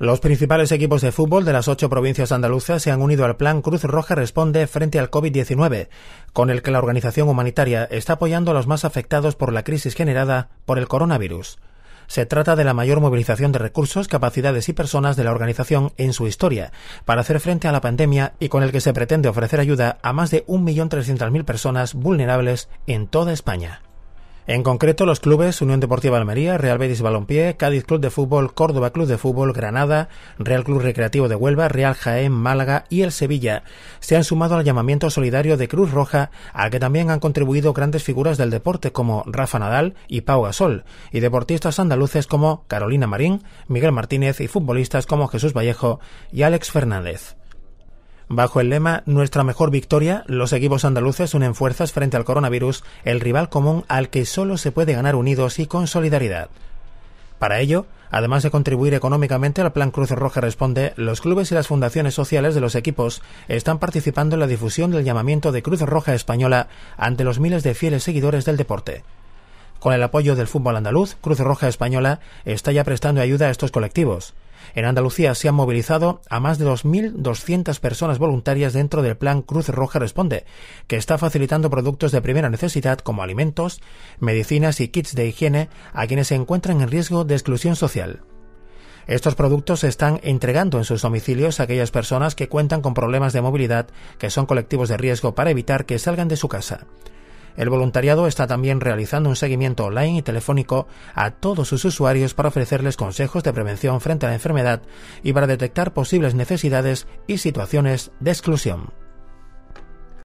Los principales equipos de fútbol de las ocho provincias andaluzas se han unido al plan Cruz Roja Responde frente al COVID-19, con el que la organización humanitaria está apoyando a los más afectados por la crisis generada por el coronavirus. Se trata de la mayor movilización de recursos, capacidades y personas de la organización en su historia, para hacer frente a la pandemia y con el que se pretende ofrecer ayuda a más de 1.300.000 personas vulnerables en toda España. En concreto, los clubes Unión Deportiva Almería, Real Betis Balompié, Cádiz Club de Fútbol, Córdoba Club de Fútbol, Granada, Real Club Recreativo de Huelva, Real Jaén, Málaga y el Sevilla se han sumado al llamamiento solidario de Cruz Roja, al que también han contribuido grandes figuras del deporte como Rafa Nadal y Pau Gasol, y deportistas andaluces como Carolina Marín, Miguel Martínez y futbolistas como Jesús Vallejo y Alex Fernández. Bajo el lema Nuestra mejor victoria, los equipos andaluces unen fuerzas frente al coronavirus, el rival común al que solo se puede ganar unidos y con solidaridad. Para ello, además de contribuir económicamente al Plan Cruz Roja Responde, los clubes y las fundaciones sociales de los equipos están participando en la difusión del llamamiento de Cruz Roja Española ante los miles de fieles seguidores del deporte. Con el apoyo del fútbol andaluz, Cruz Roja Española está ya prestando ayuda a estos colectivos. En Andalucía se han movilizado a más de 2.200 personas voluntarias dentro del plan Cruz Roja Responde, que está facilitando productos de primera necesidad como alimentos, medicinas y kits de higiene a quienes se encuentran en riesgo de exclusión social. Estos productos se están entregando en sus domicilios a aquellas personas que cuentan con problemas de movilidad, que son colectivos de riesgo para evitar que salgan de su casa. El voluntariado está también realizando un seguimiento online y telefónico a todos sus usuarios para ofrecerles consejos de prevención frente a la enfermedad y para detectar posibles necesidades y situaciones de exclusión.